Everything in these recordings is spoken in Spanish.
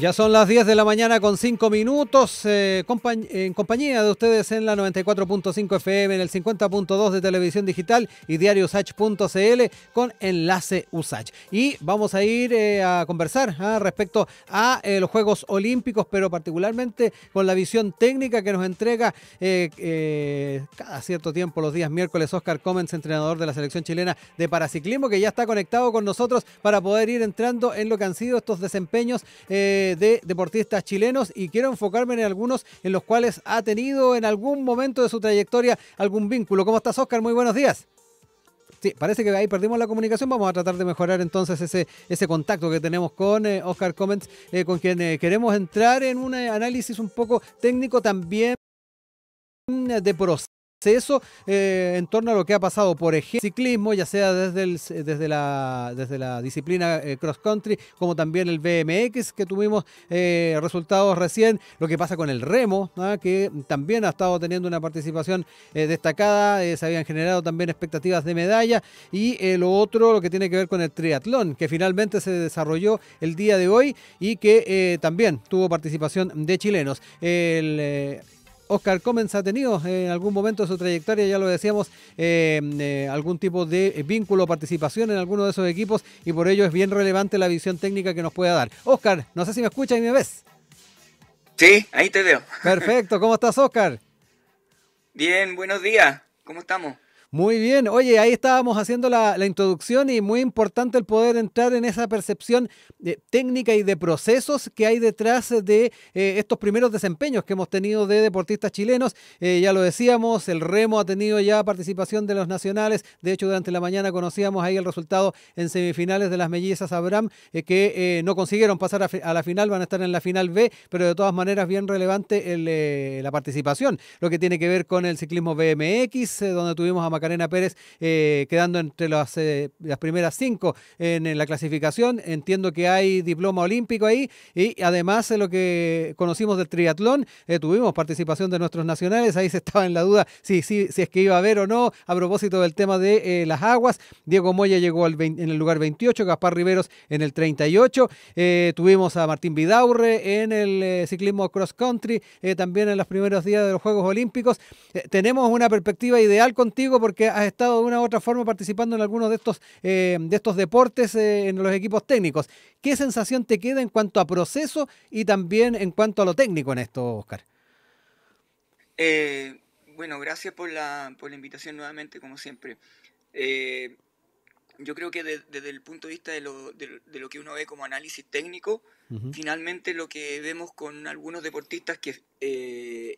Ya son las 10 de la mañana con 5 minutos, eh, en compañía de ustedes en la 94.5 FM, en el 50.2 de televisión digital y diario con enlace usach. Y vamos a ir eh, a conversar ah, respecto a eh, los Juegos Olímpicos, pero particularmente con la visión técnica que nos entrega cada cierto tiempo, los días miércoles, Oscar Comens, entrenador de la selección chilena de paraciclismo, que ya está conectado con nosotros para poder ir entrando en lo que han sido estos desempeños de deportistas chilenos y quiero enfocarme en algunos en los cuales ha tenido en algún momento de su trayectoria algún vínculo. ¿Cómo estás, Oscar? Muy buenos días. Sí, parece que ahí perdimos la comunicación. Vamos a tratar de mejorar entonces ese, ese contacto que tenemos con eh, Oscar Comments, eh, con quien eh, queremos entrar en un análisis un poco técnico también de proceso eso eh, en torno a lo que ha pasado, por ejemplo, ciclismo, ya sea desde, desde, la, desde la disciplina eh, cross country, como también el BMX, que tuvimos eh, resultados recién, lo que pasa con el remo, que también ha estado teniendo una participación destacada, se habían generado también expectativas de medalla, y lo otro, lo que tiene que ver con el triatlón, que finalmente se desarrolló el día de hoy y que también tuvo participación de chilenos. El, Oscar Comens ha tenido en algún momento de su trayectoria, ya lo decíamos, eh, eh, algún tipo de vínculo, o participación en alguno de esos equipos y por ello es bien relevante la visión técnica que nos pueda dar. Oscar, no sé si me escuchas y me ves. Sí, ahí te veo. Perfecto, ¿cómo estás Oscar? Bien, buenos días, ¿cómo estamos? Muy bien, oye, ahí estábamos haciendo la, introducción y muy importante el poder entrar en esa percepción de eh, técnica y de procesos que hay detrás de eh, estos primeros desempeños que hemos tenido de deportistas chilenos. Eh, ya lo decíamos, el remo ha tenido ya participación de los nacionales. De hecho, durante la mañana conocíamos ahí el resultado en semifinales de las mellizas Abraham, que no consiguieron pasar a, la final, van a estar en la final B, pero de todas maneras bien relevante la participación, lo que tiene que ver con el ciclismo BMX, donde tuvimos a Macarena Pérez eh, quedando entre las, eh, primeras cinco en, la clasificación. Entiendo que hay diploma olímpico ahí y además eh, lo que conocimos del triatlón, tuvimos participación de nuestros nacionales, ahí se estaba en la duda si, si es que iba a haber o no a propósito del tema de las aguas. Diego Moya llegó en el lugar 28, Gaspar Riveros en el 38, tuvimos a Martín Vidaurre en el ciclismo cross country, también en los primeros días de los Juegos Olímpicos. tenemos una perspectiva ideal contigo porque que has estado de una u otra forma participando en algunos de estos, eh, de estos deportes eh, en los equipos técnicos. ¿Qué sensación te queda en cuanto a proceso y también en cuanto a lo técnico en esto, Oscar? Eh, bueno, gracias por la, invitación nuevamente, como siempre. yo creo que desde el punto de vista de lo, de, lo, que uno ve como análisis técnico, finalmente lo que vemos con algunos deportistas que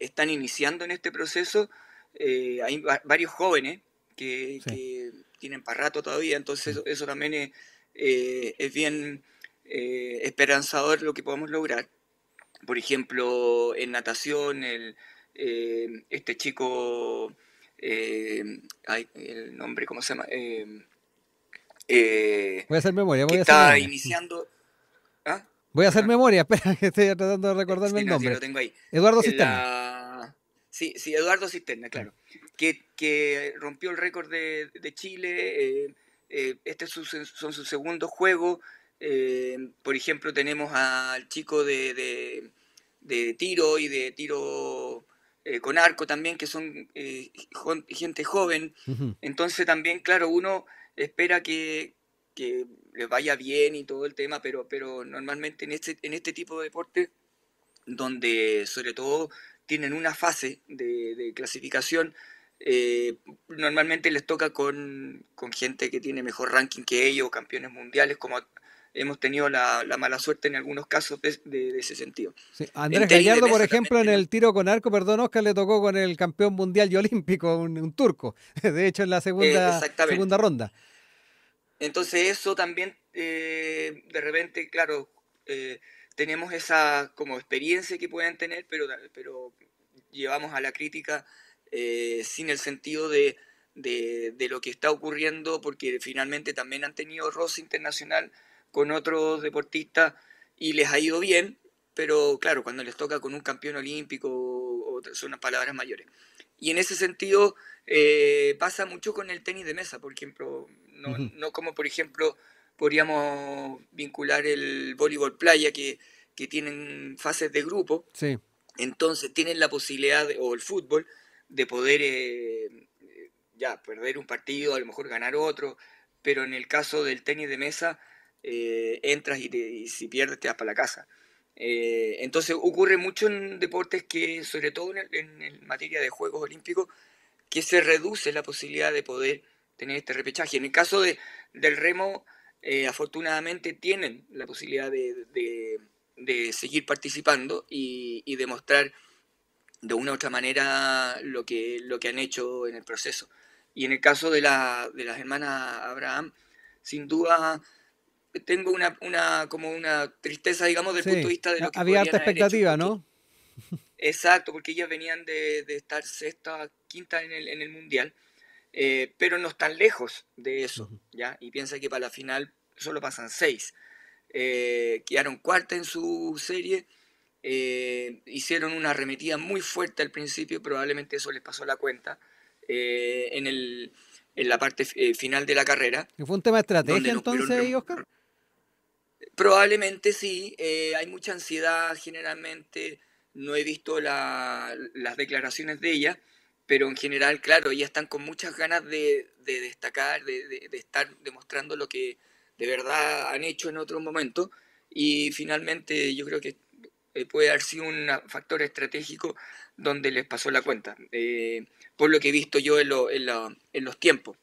están iniciando en este proceso, hay varios jóvenes que, tienen para rato todavía, entonces eso, también es, eh, bien eh, esperanzador lo que podemos lograr. Por ejemplo, en natación, el, eh, este chico, el nombre, ¿cómo se llama? voy a hacer memoria, voy a hacer está iniciando... Mm. ¿ah? Voy a hacer ah. memoria, espera, que estoy tratando de recordarme el nombre. lo tengo ahí. Eduardo Cisterna. Sí, sí, Eduardo Cisterna, claro que, rompió el récord de, Chile. Eh, eh este su, son sus segundos juegos. Eh, por ejemplo, tenemos al chico de, de, tiro y de tiro eh, con arco también, que son gente joven. Entonces también, claro, uno espera que, que les vaya bien y todo el tema, pero, pero normalmente en este, en este tipo de deporte, donde sobre todo tienen una fase de clasificación, eh, normalmente les toca con, gente que tiene mejor ranking que ellos, campeones mundiales, como hemos tenido la, mala suerte en algunos casos de, ese sentido. Andrés Gallardo, por ejemplo, en el tiro con arco, perdón, Oscar le tocó con el campeón mundial y olímpico, un, turco, de hecho en la segunda, eh, segunda ronda. Entonces eso también, eh, de repente, claro, tenemos esa como experiencia que pueden tener, pero, pero llevamos a la crítica eh, sin el sentido de, de, lo que está ocurriendo, porque finalmente también han tenido roce internacional con otros deportistas y les ha ido bien, pero claro, cuando les toca con un campeón olímpico son unas palabras mayores. Y en ese sentido eh, pasa mucho con el tenis de mesa, por ejemplo, no, no como por ejemplo podríamos vincular el voleibol playa que, que tienen fases de grupo. Sí. Entonces tienen la posibilidad, o el fútbol, de poder eh, ya perder un partido, a lo mejor ganar otro, pero en el caso del tenis de mesa eh, entras y, si pierdes te vas para la casa. Eh, entonces ocurre mucho en deportes que, sobre todo en, materia de Juegos Olímpicos, que se reduce la posibilidad de poder tener este repechaje. En el caso de, del remo, afortunadamente tienen la posibilidad de, seguir participando y, y demostrar de una u otra manera lo que, lo que han hecho en el proceso. Y en el caso de, la, de las hermanas Abraham, sin duda tengo una, una como una tristeza, digamos, del punto de vista de lo que había alta expectativa, ¿no? Exacto, porque ellas venían de, de estar sexta, quinta en el, en el mundial, eh, pero no están lejos de eso, ¿ya? Y piensa que para la final solo pasan seis. Eh, quedaron cuarta en su serie eh, hicieron una arremetida muy fuerte al principio, probablemente eso les pasó la cuenta eh, en, el, en, la parte eh, final de la carrera. ¿Fue un tema de estrategia entonces Oscar? Probablemente sí, hay mucha ansiedad generalmente, no he visto las declaraciones de ella, pero en general, claro, ellas están con muchas ganas de, destacar, de estar demostrando lo que de verdad han hecho en otro momento y finalmente yo creo que eh, puede haber sido un factor estratégico donde les pasó la cuenta, eh, por lo que he visto yo en, los tiempos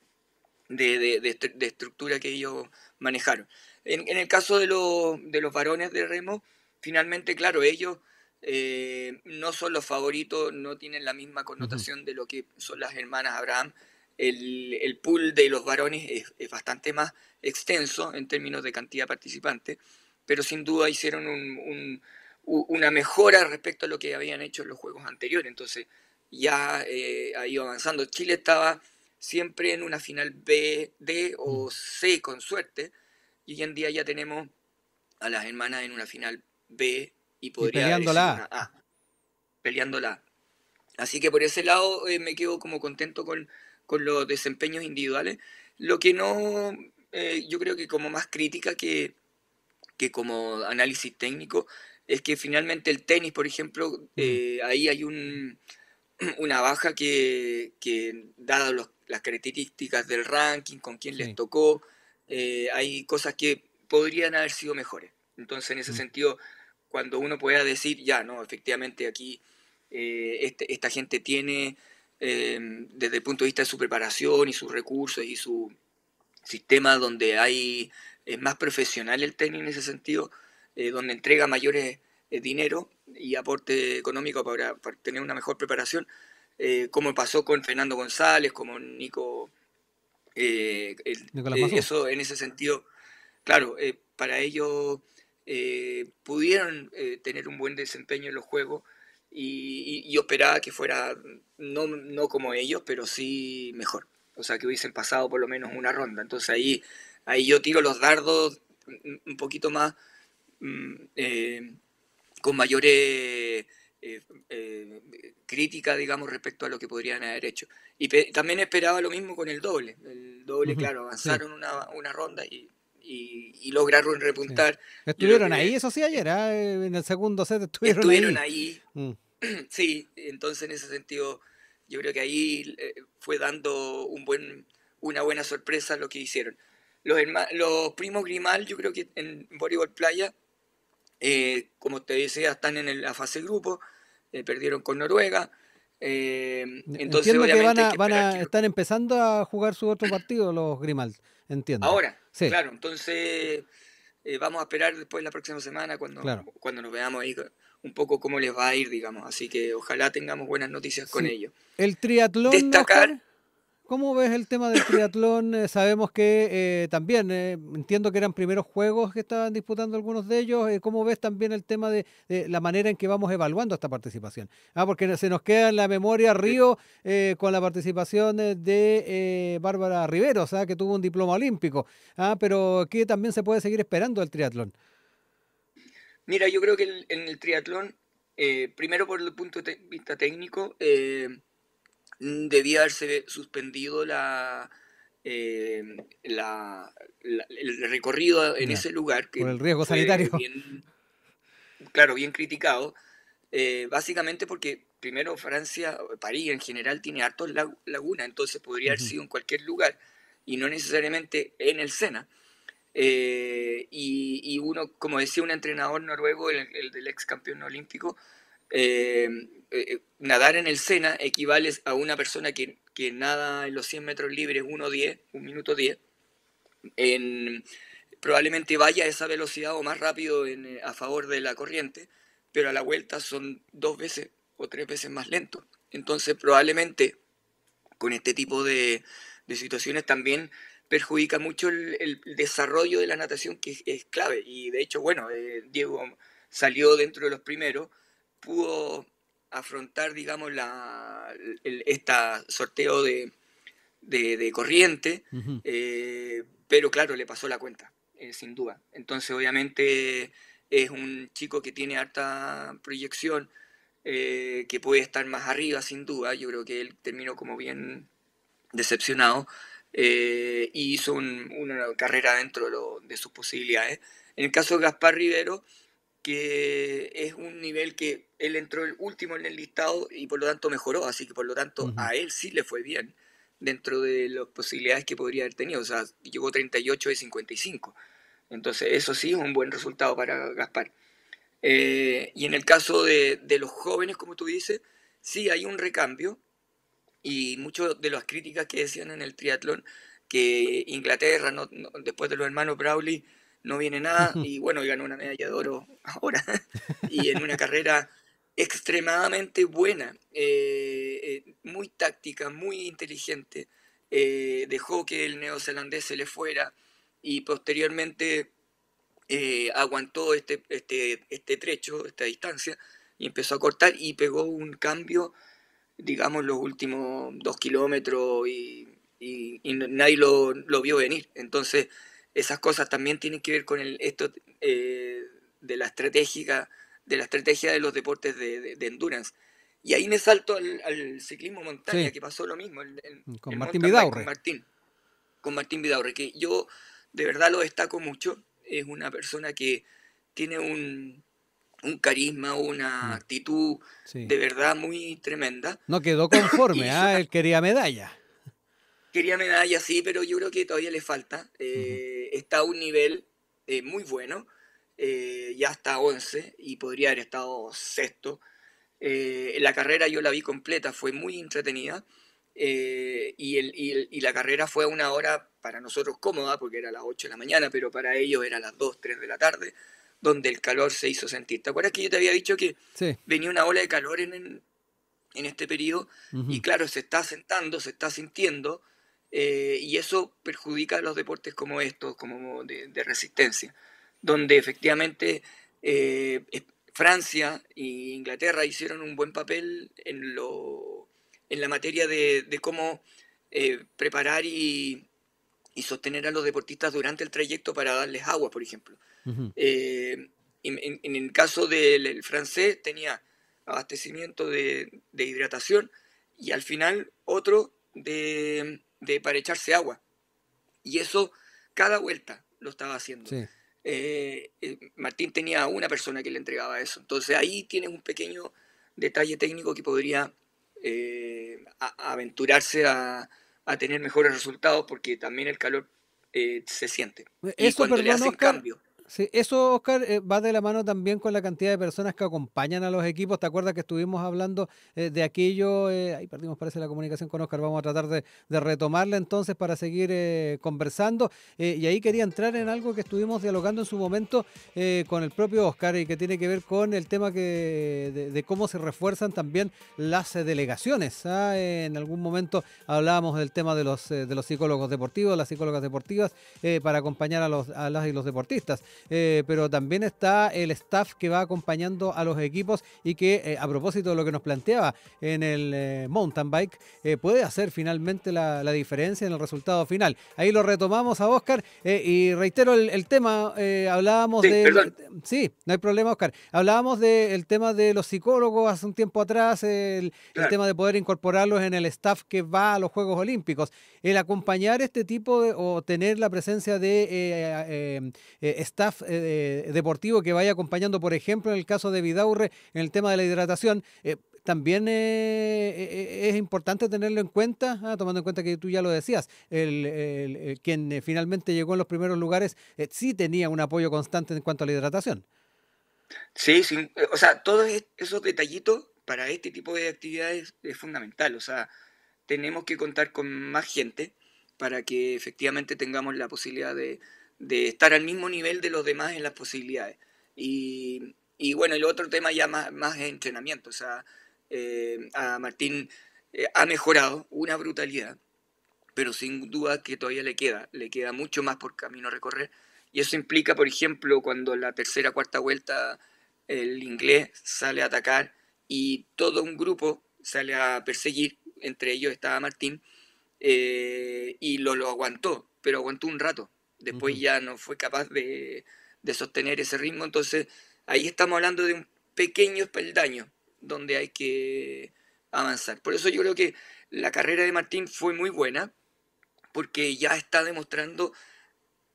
de, estructura que ellos manejaron. En, el caso de, los varones de remo, finalmente, claro, ellos... Eh, no son los favoritos, no tienen la misma connotación de lo que son las hermanas Abraham. El, pool de los varones es, bastante más extenso en términos de cantidad de participantes, pero sin duda hicieron un, una mejora respecto a lo que habían hecho en los juegos anteriores. Entonces ya eh, ha ido avanzando. Chile estaba siempre en una final B, D o mm. C con suerte y hoy en día ya tenemos a las hermanas en una final B y podría peleándola. peleándola. Así que por ese lado eh, me quedo como contento con, los desempeños individuales. Lo que no, eh, yo creo que como más crítica que, que como análisis técnico, es que finalmente el tenis, por ejemplo, eh, ahí hay un, una baja que, que dadas las características del ranking, con quién les tocó, eh, hay cosas que podrían haber sido mejores. Entonces, en ese mm. sentido, cuando uno pueda decir, ya, no, efectivamente aquí eh, este, esta gente tiene, em, desde el punto de vista de su preparación y sus recursos y su sistema donde hay, es más profesional el tenis en ese sentido, eh, donde entrega mayores eh, eh, dinero y aporte económico para, tener una mejor preparación, como pasó con Fernando González, como Nico... eso en ese sentido, claro, para ellos pudieron tener un buen desempeño en los juegos y, y, esperaba que fuera no, como ellos, pero sí mejor o sea, que hubiesen pasado por lo menos una ronda. Entonces ahí, ahí yo tiro los dardos un poquito más Mm, eh, con mayores eh, eh, eh, crítica, digamos, respecto a lo que podrían haber hecho. Y también esperaba lo mismo con el doble. El doble, claro, avanzaron una, ronda y, lograron repuntar. Estuvieron ahí, eso sí, ayer, ah, en el segundo set estuvieron, estuvieron ahí. Mm. Sí, entonces en ese sentido yo creo que ahí fue dando un buen, una buena sorpresa lo que hicieron. Los, los primos Grimal, yo creo que en voleibol playa eh, como te decía, están en la fase grupo, eh, perdieron con Noruega. Eh, entiendo que van a, estar empezando a jugar su otro partido los Grimald, entiendo. Ahora, claro, entonces vamos a esperar después la próxima semana cuando, cuando nos veamos ahí un poco cómo les va a ir, digamos. Así que ojalá tengamos buenas noticias con ellos. El triatlón. Destacar. ¿Cómo ves el tema del triatlón? Eh, sabemos que eh, también, eh, entiendo que eran primeros juegos que estaban disputando algunos de ellos. ¿Cómo ves también el tema de, la manera en que vamos evaluando esta participación? Ah, porque se nos queda en la memoria Río con la participación de Bárbara Rivero, sea ah, que tuvo un diploma olímpico. Ah, pero qué también se puede seguir esperando el triatlón. Mira, yo creo que en, en el triatlón, primero por el punto de vista técnico, Mm, debía haberse suspendido la, eh, el recorrido en ese lugar. Que Por el riesgo sanitario. Bien, claro, bien criticado. Eh, básicamente porque primero Francia, París en general, tiene hartos lagunas, entonces podría haber sido en cualquier lugar y no necesariamente en el Sena. Eh, y, uno, como decía un entrenador noruego, el del ex campeón olímpico, eh, eh, nadar en el Sena equivale a una persona que, nada en los 100 metros libres 1.10, 1 minuto 10, probablemente vaya a esa velocidad o más rápido eh, a favor de la corriente, pero a la vuelta son dos veces o tres veces más lento. Entonces probablemente con este tipo de, situaciones también perjudica mucho el, desarrollo de la natación que es, clave. Y de hecho, bueno, Diego salió dentro de los primeros, pudo afrontar, digamos, la, esta sorteo de, corriente, eh, pero claro, le pasó la cuenta, eh, sin duda. Entonces, obviamente, es un chico que tiene alta proyección, eh, que puede estar más arriba, sin duda. Yo creo que él terminó como bien decepcionado y hizo una carrera dentro de, de sus posibilidades. En el caso de Gaspar Rivero, que es un nivel que él entró el último en el listado y por lo tanto mejoró, así que por lo tanto a él sí le fue bien dentro de las posibilidades que podría haber tenido, o sea, llegó 38 de 55. Entonces, eso sí es un buen resultado para Gaspar. Eh, y en el caso de, los jóvenes, como tú dices, sí hay un recambio y muchas de las críticas que decían en el triatlón, que Inglaterra, después de los hermanos Brawley, no viene nada y bueno, ganó una medalla de oro ahora y en una carrera extremadamente buena, eh, eh, muy táctica, muy inteligente. Eh, dejó que el neozelandés se le fuera y posteriormente aguantó este, este, este trecho, esta distancia, y empezó a cortar y pegó un cambio, digamos, los últimos dos kilómetros y, nadie lo, vio venir. Entonces, esas cosas también tienen que ver con el, esto de la estratégica de la estrategia de los deportes de, de, endurance. Y ahí me salto al, ciclismo montaña, que pasó lo mismo. con Martín Vidaurre. Con Martín, con Martín Vidaurre, que yo de verdad lo destaco mucho. Es una persona que tiene un, carisma, una mm. actitud de verdad muy tremenda. No quedó conforme, ¿ah? él quería medalla. Quería medalla, sí, pero yo creo que todavía le falta. Eh, está a un nivel eh, muy bueno. Eh, ya hasta 11 y podría haber estado sexto. Eh, la carrera yo la vi completa, fue muy entretenida eh, y, la carrera fue una hora para nosotros cómoda, porque era las 8 de la mañana, pero para ellos era las 2, 3 de la tarde, donde el calor se hizo sentir. ¿Te acuerdas que yo te había dicho que venía una ola de calor en, este periodo? Y claro, se está sentando, se está sintiendo. y eso perjudica a los deportes como estos, como de resistencia donde efectivamente eh, eh, Francia e Inglaterra hicieron un buen papel en, lo, en la materia de, cómo eh, preparar y, sostener a los deportistas durante el trayecto para darles agua, por ejemplo. en, el caso del francés tenía abastecimiento de, hidratación y al final otro de, de para echarse agua. Y eso cada vuelta lo estaba haciendo. Sí. Eh, eh, Martín tenía una persona que le entregaba eso. Entonces ahí tienes un pequeño detalle técnico que podría eh, aventurarse a, tener mejores resultados porque también el calor se siente. es y cuando le hacen cambio. Sí, eso, Oscar, eh, va de la mano también con la cantidad de personas que acompañan a los equipos. ¿Te acuerdas que estuvimos hablando eh, de aquello? Eh? ahí perdimos, parece, la comunicación con Oscar. Vamos a tratar de, retomarla entonces para seguir conversando. y ahí quería entrar en algo que estuvimos dialogando en su momento con el propio Oscar y que tiene que ver con el tema de, cómo se refuerzan también las delegaciones. ¿ah? en algún momento hablábamos del tema de los, psicólogos deportivos, las psicólogas deportivas, para acompañar a, los, a las y los deportistas. Eh, pero también está el staff que va acompañando a los equipos y que, eh, a propósito de lo que nos planteaba en el eh, mountain bike, puede hacer finalmente la, diferencia en el resultado final. Ahí lo retomamos a Oscar y reitero el, tema, hablábamos de... Sí, no hay problema, Oscar. Hablábamos del tema de los psicólogos hace un tiempo atrás, el, tema de poder incorporarlos en el staff que va a los Juegos Olímpicos. El acompañar este tipo o tener la presencia de eh, deportivo que vaya acompañando, por ejemplo, en el caso de Vidaurre, en el tema de la hidratación. Eh, también eh, es importante tenerlo en cuenta, ah, tomando en cuenta que tú ya lo decías, el, quien finalmente llegó en los primeros lugares sí tenía un apoyo constante en cuanto a la hidratación. Sí, sí, o sea, todos esos detallitos para este tipo de actividades es fundamental, o sea, tenemos que contar con más gente para que efectivamente tengamos la posibilidad de, de estar al mismo nivel de los demás en las posibilidades. Y, bueno, el otro tema ya más, más es entrenamiento. O sea, eh, a Martín eh, ha mejorado una brutalidad, pero sin duda que todavía le queda, le queda mucho más por camino a recorrer. Y eso implica, por ejemplo, cuando la tercera, cuarta vuelta el inglés sale a atacar y todo un grupo sale a perseguir, entre ellos estaba Martín, eh, y lo, lo aguantó, pero aguantó un rato. Después ya no fue capaz de, de, sostener ese ritmo. Entonces ahí estamos hablando de un pequeño peldaño donde hay que avanzar. Por eso yo creo que la carrera de Martín fue muy buena porque ya está demostrando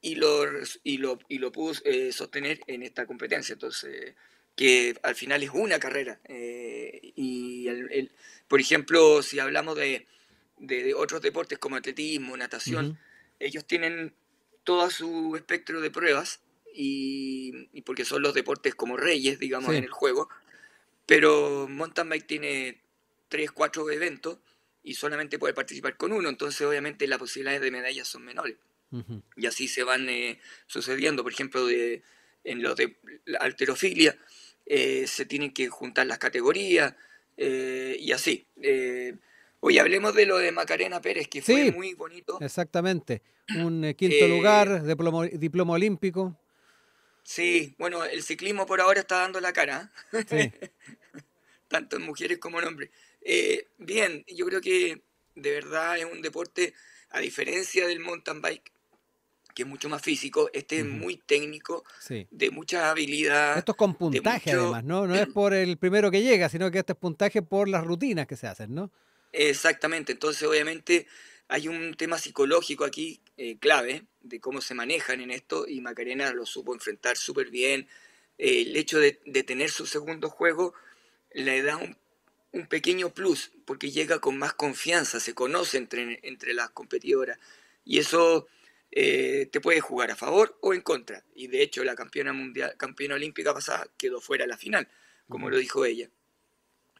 y lo, y lo, y lo pudo eh, sostener en esta competencia. Entonces que al final es una carrera. Eh, y por ejemplo, si hablamos de, otros deportes como atletismo, natación, ellos tienen todo su espectro de pruebas y, porque son los deportes como reyes, digamos, en el juego. Pero mountain bike tiene tres, cuatro eventos y solamente puede participar con uno, entonces obviamente las posibilidades de medallas son menores. Y así se van eh, sucediendo, por ejemplo, de, en los de la alterofilia eh, se tienen que juntar las categorías eh, y así. Oye, hablemos de lo de Macarena Pérez, que fue muy bonito. Exactamente. Un eh, quinto lugar, eh, diploma olímpico. Sí, bueno, el ciclismo por ahora está dando la cara. ¿eh? Tanto en mujeres como en hombres. bien, yo creo que de verdad es un deporte, a diferencia del mountain bike, que es mucho más físico, este es muy técnico, de mucha habilidad. Esto es con puntaje además, ¿no? No es por el primero que llega, sino que este es puntaje por las rutinas que se hacen, ¿no? Exactamente, entonces obviamente hay un tema psicológico aquí eh, clave de cómo se manejan en esto y Macarena lo supo enfrentar súper bien. el hecho de, tener su segundo juego le da un, pequeño plus porque llega con más confianza, se conoce entre, entre las competidoras y eso eh, te puede jugar a favor o en contra. Y de hecho la campeona, mundial, campeona olímpica pasada quedó fuera de la final, como lo dijo ella.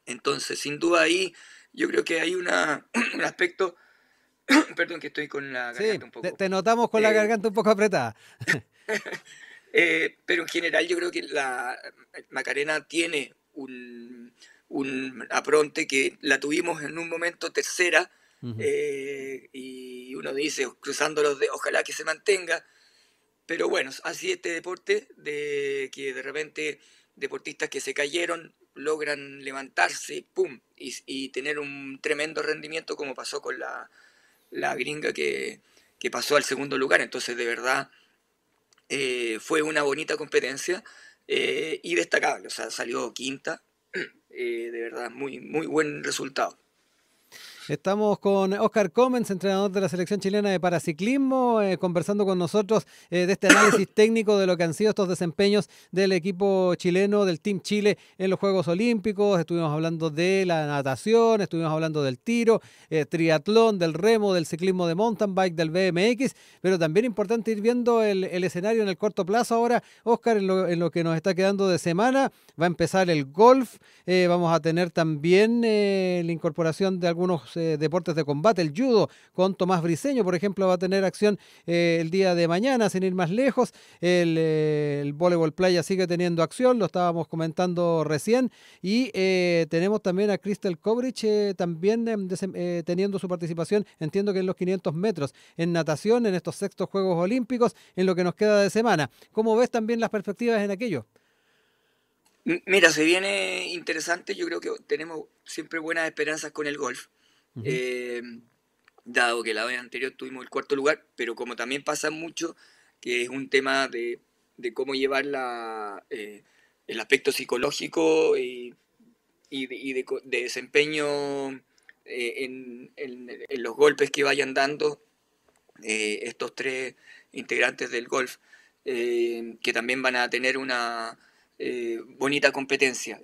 Entonces, sin duda ahí yo creo que hay un aspecto... Perdón que estoy con la garganta un poco. Te notamos con la eh, garganta un poco apretada. Eh, pero en general yo creo que la Macarena tiene un, apronte que la tuvimos en un momento tercera eh, y uno dice, cruzando los dedos, ojalá que se mantenga. Pero bueno, así este deporte de que de repente deportistas que se cayeron logran levantarse, ¡pum! Y, tener un tremendo rendimiento como pasó con la, la gringa que, pasó al segundo lugar. Entonces, de verdad, eh, fue una bonita competencia eh, y destacable. O sea, salió quinta. Eh, de verdad, muy, muy buen resultado. Estamos con Oscar Comens, entrenador de la selección chilena de paraciclismo, eh, conversando con nosotros eh, de este análisis técnico de lo que han sido estos desempeños del equipo chileno, del Team Chile en los Juegos Olímpicos. Estuvimos hablando de la natación, estuvimos hablando del tiro, eh, triatlón, del remo, del ciclismo de mountain bike, del BMX, pero también importante ir viendo el, escenario en el corto plazo. Ahora, Oscar, en lo, que nos está quedando de semana, va a empezar el golf, vamos a tener también la incorporación de algunos eh, deportes de combate, el judo con Tomás Briseño por ejemplo, va a tener acción eh, el día de mañana, sin ir más lejos. Eh, el, voleibol playa sigue teniendo acción, lo estábamos comentando recién. Y tenemos también a Crystal Kovrich también em, teniendo su participación, entiendo que en los 500 metros, en natación, en estos sextos Juegos Olímpicos, en lo que nos queda de semana. ¿Cómo ves también las perspectivas en aquello? Mira, se viene interesante. Yo creo que tenemos siempre buenas esperanzas con el golf. Eh, dado que la vez anterior tuvimos el cuarto lugar, pero como también pasa mucho, que es un tema de, cómo llevar eh, el aspecto psicológico y, de, desempeño eh, en, los golpes que vayan dando estos tres integrantes del golf, que también van a tener una bonita competencia.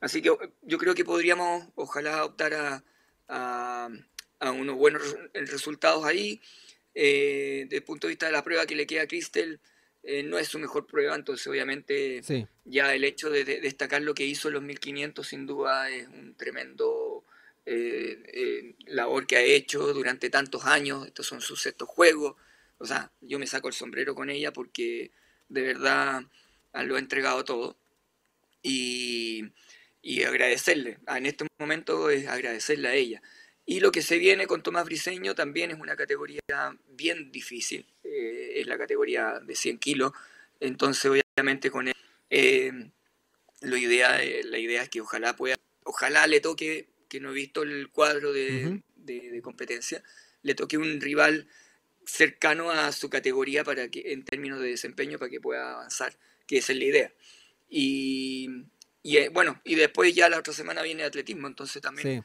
así que yo creo que podríamos, ojalá, optar a a, unos buenos eh, resultados ahí. Eh, desde punto de vista de la prueba que le queda a Cristel, eh, no es su mejor prueba, entonces obviamente ya el hecho de, destacar lo que hizo en los 1500 sin duda es un tremendo eh, labor que ha hecho durante tantos años, estos son sus sexto juegos, o sea, yo me saco el sombrero con ella porque de verdad ah, lo ha entregado todo. Y, y agradecerle, ah, en este momento es agradecerle a ella. Y lo que se viene con Tomás Briseño también es una categoría bien difícil, eh, es la categoría de 100 kilos, entonces obviamente con él eh, lo idea, la idea es que ojalá pueda, ojalá le toque, que no he visto el cuadro de, de, competencia, le toque un rival cercano a su categoría para que, en términos de desempeño para que pueda avanzar, que esa es la idea. Y y eh, bueno, y después ya la otra semana viene atletismo, entonces también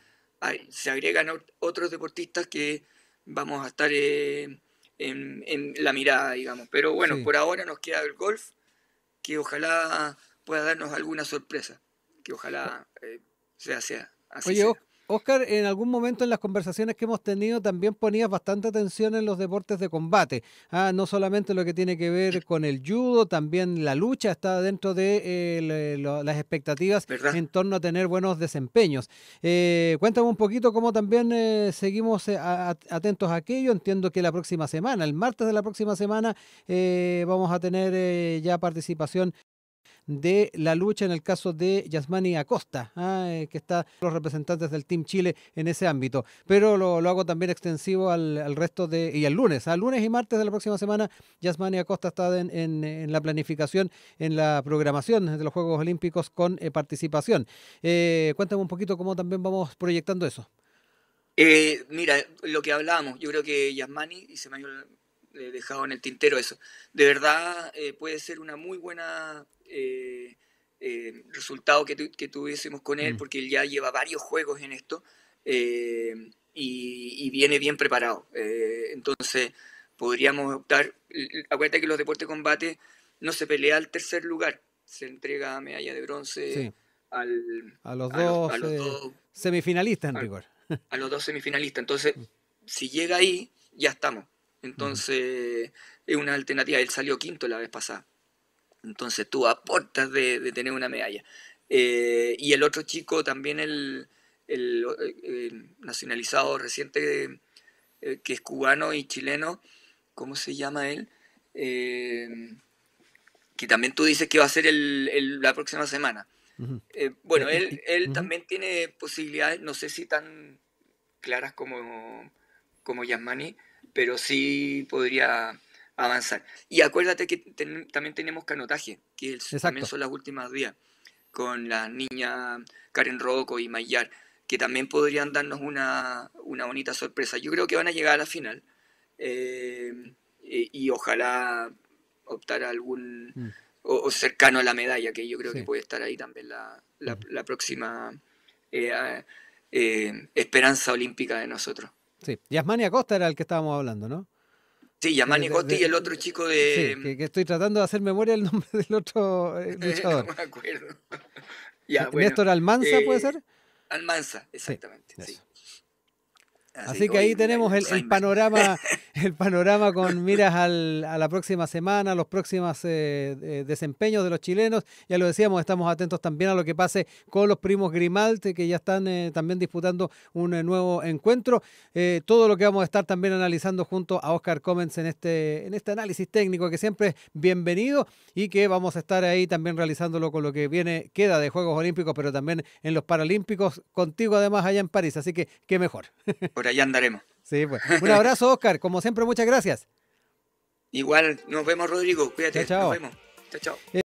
se agregan otros deportistas que vamos a estar eh, en, la mirada, digamos. Pero bueno, por ahora nos queda el golf, que ojalá pueda darnos alguna sorpresa, que ojalá eh, sea, así. Oscar, en algún momento en las conversaciones que hemos tenido también ponías bastante atención en los deportes de combate. Ah, no solamente lo que tiene que ver con el judo, también la lucha está dentro de eh, las expectativas en torno a tener buenos desempeños. Eh, cuéntame un poquito cómo también eh, seguimos eh, atentos a aquello. Entiendo que la próxima semana, el martes de la próxima semana, vamos a tener ya participación de la lucha en el caso de Yasmani Acosta, ah, eh, que está los representantes del Team Chile en ese ámbito. Pero lo, hago también extensivo al, resto de, y al lunes, al lunes y martes de la próxima semana, Yasmani Acosta está en, la planificación, en la programación de los Juegos Olímpicos con eh, participación. Eh, cuéntame un poquito cómo también vamos proyectando eso. Eh, mira, lo que hablábamos, yo creo que Yasmani, y se eh, dejado en el tintero eso. De verdad eh, puede ser una muy buena eh, resultado que, tuviésemos con él, mm. porque él ya lleva varios juegos en esto y, viene bien preparado. entonces podríamos optar, acuérdate que los deportes de combate no se pelea al tercer lugar, se entrega medalla de bronce al, a los, dos, semifinalistas, en rigor. A los dos semifinalistas. Entonces, si llega ahí, ya estamos. Entonces, es una alternativa. Él salió quinto la vez pasada. Entonces, tú aportas de, tener una medalla. Eh, y el otro chico, también el, eh, nacionalizado reciente, eh, que es cubano y chileno, ¿cómo se llama él? que también tú dices que va a ser la próxima semana. bueno, él, también tiene posibilidades, no sé si tan claras como, como Yasmani, pero sí podría avanzar. Y acuérdate que también tenemos canotaje, que el, también son las últimas días, con las niñas Karen Rocco y Mayar, que también podrían darnos una, bonita sorpresa. Yo creo que van a llegar a la final eh, y, ojalá optar algún... Mm. O, cercano a la medalla, que yo creo que puede estar ahí también la, mm. próxima eh, eh, esperanza olímpica de nosotros. Sí, Yasmani Acosta era el que estábamos hablando, ¿no? Sí, Yasmani Acosta y el otro chico de. Sí, que, estoy tratando de hacer memoria el nombre del otro eh, luchador. no me acuerdo. Néstor Almanza, ¿puede eh, ser? Almanza, exactamente. sí. Así, que ahí tenemos el, panorama, el panorama con miras al, a la próxima semana, los próximos eh, eh, desempeños de los chilenos. Ya lo decíamos, estamos atentos también a lo que pase con los primos Grimalt, que ya están eh, también disputando un nuevo encuentro. todo lo que vamos a estar también analizando junto a Oscar Comens en este, en este análisis técnico, que siempre es bienvenido y que vamos a estar ahí también realizándolo con lo que viene, queda de Juegos Olímpicos, pero también en los Paralímpicos, contigo además allá en París. Así que qué mejor ya allá andaremos. Sí, pues. Un abrazo, Oscar. Como siempre, muchas gracias. Igual, nos vemos, Rodrigo. Cuídate. Chao, Nos vemos. Chao, chao.